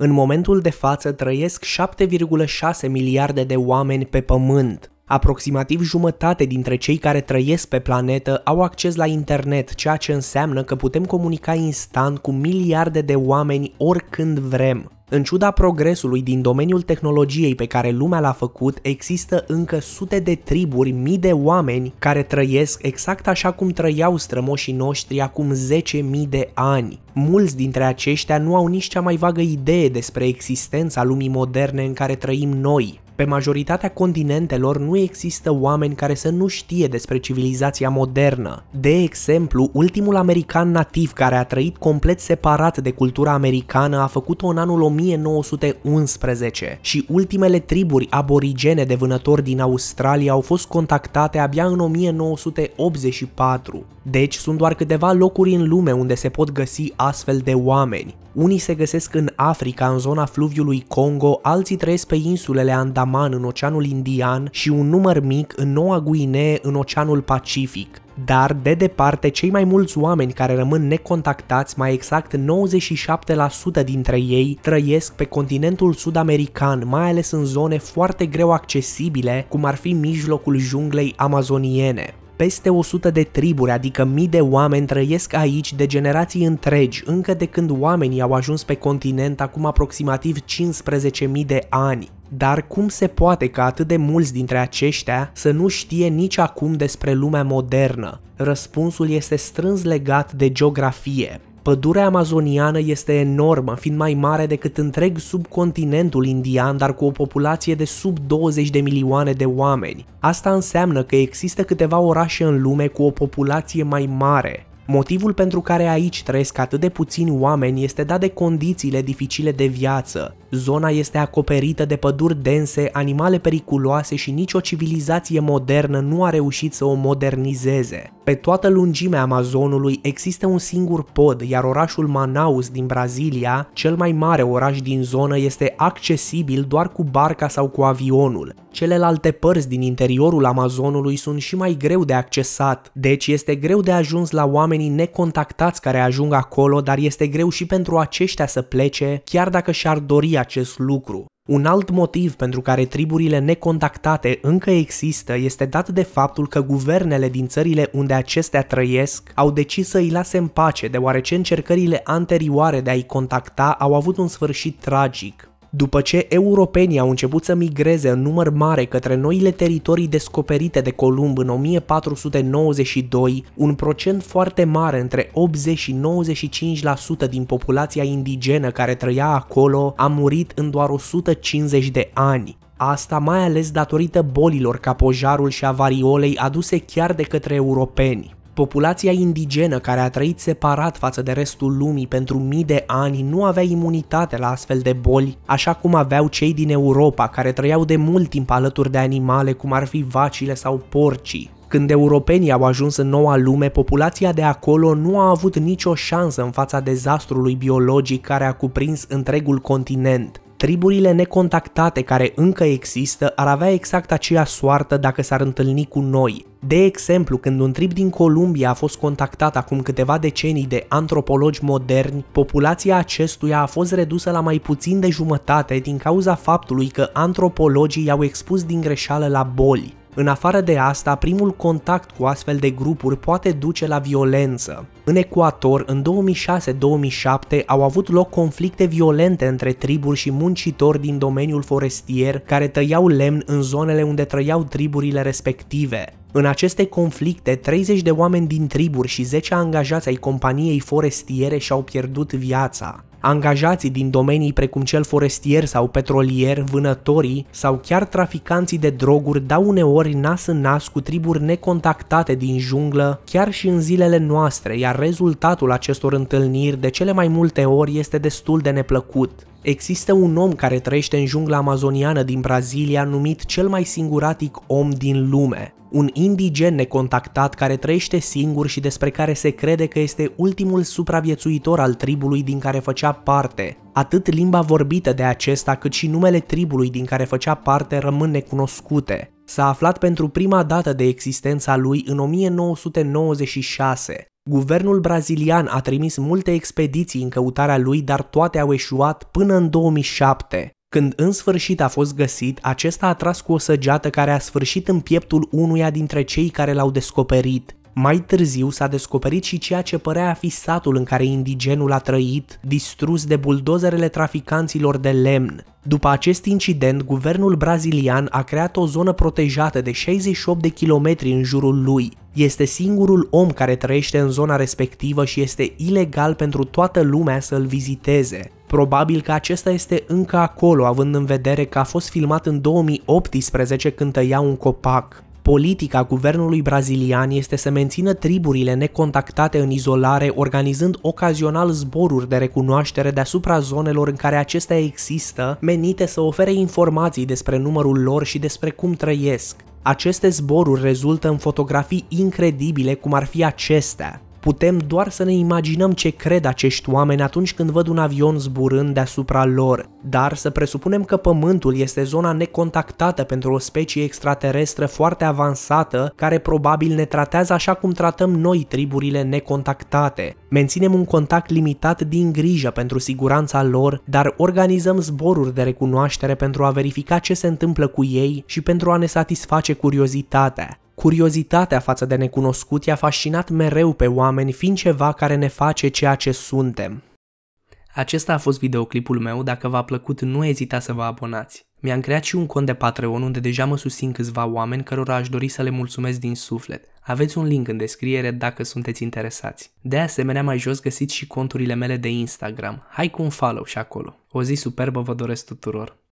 În momentul de față trăiesc 7,6 miliarde de oameni pe pământ. Aproximativ jumătate dintre cei care trăiesc pe planetă au acces la internet, ceea ce înseamnă că putem comunica instant cu miliarde de oameni oricând vrem. În ciuda progresului din domeniul tehnologiei pe care lumea l-a făcut, există încă sute de triburi, mii de oameni care trăiesc exact așa cum trăiau strămoșii noștri acum 10.000 de ani. Mulți dintre aceștia nu au nici cea mai vagă idee despre existența lumii moderne în care trăim noi. Pe majoritatea continentelor nu există oameni care să nu știe despre civilizația modernă. De exemplu, ultimul american nativ care a trăit complet separat de cultura americană a făcut-o în anul 1911 și ultimele triburi aborigene de vânători din Australia au fost contactate abia în 1984. Deci sunt doar câteva locuri în lume unde se pot găsi astfel de oameni. Unii se găsesc în Africa, în zona fluviului Congo, alții trăiesc pe insulele Andaman, în Oceanul Indian și un număr mic în Noua Guinee, în Oceanul Pacific dar de departe cei mai mulți oameni care rămân necontactați, mai exact 97% dintre ei, trăiesc pe continentul sud-american, mai ales în zone foarte greu accesibile, cum ar fi mijlocul junglei amazoniene. Peste 100 de triburi, adică mii de oameni, trăiesc aici de generații întregi, încă de când oamenii au ajuns pe continent acum aproximativ 15.000 de ani. Dar cum se poate ca atât de mulți dintre aceștia să nu știe nici acum despre lumea modernă? Răspunsul este strâns legat de geografie. Pădurea amazoniană este enormă, fiind mai mare decât întreg subcontinentul indian, dar cu o populație de sub 20 de milioane de oameni. Asta înseamnă că există câteva orașe în lume cu o populație mai mare. Motivul pentru care aici trăiesc atât de puțini oameni este dat de condițiile dificile de viață. Zona este acoperită de păduri dense, animale periculoase și nicio civilizație modernă nu a reușit să o modernizeze. Pe toată lungimea Amazonului există un singur pod, iar orașul Manaus din Brazilia, cel mai mare oraș din zonă, este accesibil doar cu barca sau cu avionul. Celelalte părți din interiorul Amazonului sunt și mai greu de accesat, deci este greu de ajuns la oamenii necontactați care ajung acolo, dar este greu și pentru aceștia să plece, chiar dacă și-ar dori acest lucru. Un alt motiv pentru care triburile necontactate încă există este dat de faptul că guvernele din țările unde acestea trăiesc au decis să îi lase în pace, deoarece încercările anterioare de a-i contacta au avut un sfârșit tragic. După ce europenii au început să migreze în număr mare către noile teritorii descoperite de Columb în 1492, un procent foarte mare între 80 și 95% din populația indigenă care trăia acolo a murit în doar 150 de ani. Asta mai ales datorită bolilor ca pojarul și avariolei aduse chiar de către europeni. Populația indigenă care a trăit separat față de restul lumii pentru mii de ani nu avea imunitate la astfel de boli, așa cum aveau cei din Europa care trăiau de mult timp alături de animale cum ar fi vacile sau porcii. Când europenii au ajuns în noua lume, populația de acolo nu a avut nicio șansă în fața dezastrului biologic care a cuprins întregul continent. Triburile necontactate care încă există ar avea exact aceea soartă dacă s-ar întâlni cu noi. De exemplu, când un trib din Columbia a fost contactat acum câteva decenii de antropologi moderni, populația acestuia a fost redusă la mai puțin de jumătate din cauza faptului că antropologii i-au expus din greșeală la boli. În afară de asta, primul contact cu astfel de grupuri poate duce la violență. În Ecuador, în 2006-2007, au avut loc conflicte violente între triburi și muncitori din domeniul forestier care tăiau lemn în zonele unde trăiau triburile respective. În aceste conflicte, 30 de oameni din triburi și 10 angajați ai companiei forestiere și-au pierdut viața. Angajații din domenii precum cel forestier sau petrolier, vânătorii sau chiar traficanții de droguri dau uneori nas în nas cu triburi necontactate din junglă, chiar și în zilele noastre, iar rezultatul acestor întâlniri de cele mai multe ori este destul de neplăcut. Există un om care trăiește în jungla amazoniană din Brazilia numit cel mai singuratic om din lume, un indigen necontactat care trăiește singur și despre care se crede că este ultimul supraviețuitor al tribului din care făcea parte. Atât limba vorbită de acesta cât și numele tribului din care făcea parte rămân necunoscute. S-a aflat pentru prima dată de existența lui în 1996, Guvernul brazilian a trimis multe expediții în căutarea lui, dar toate au eșuat până în 2007. Când în sfârșit a fost găsit, acesta a tras cu o săgeată care a sfârșit în pieptul unuia dintre cei care l-au descoperit. Mai târziu s-a descoperit și ceea ce părea a fi satul în care indigenul a trăit, distrus de buldozerele traficanților de lemn. După acest incident, guvernul brazilian a creat o zonă protejată de 68 de kilometri în jurul lui, este singurul om care trăiește în zona respectivă și este ilegal pentru toată lumea să-l viziteze. Probabil că acesta este încă acolo, având în vedere că a fost filmat în 2018 când tăia un copac. Politica guvernului brazilian este să mențină triburile necontactate în izolare, organizând ocazional zboruri de recunoaștere deasupra zonelor în care acestea există, menite să ofere informații despre numărul lor și despre cum trăiesc. Aceste zboruri rezultă în fotografii incredibile cum ar fi acestea. Putem doar să ne imaginăm ce cred acești oameni atunci când văd un avion zburând deasupra lor, dar să presupunem că Pământul este zona necontactată pentru o specie extraterestră foarte avansată care probabil ne tratează așa cum tratăm noi triburile necontactate. Menținem un contact limitat din grijă pentru siguranța lor, dar organizăm zboruri de recunoaștere pentru a verifica ce se întâmplă cu ei și pentru a ne satisface curiozitatea. Curiozitatea față de necunoscut i-a fascinat mereu pe oameni, fiind ceva care ne face ceea ce suntem. Acesta a fost videoclipul meu, dacă v-a plăcut nu ezita să vă abonați. Mi-am creat și un cont de Patreon unde deja mă susțin câțiva oameni cărora aș dori să le mulțumesc din suflet. Aveți un link în descriere dacă sunteți interesați. De asemenea, mai jos găsiți și conturile mele de Instagram. Hai cu un follow și acolo. O zi superbă vă doresc tuturor!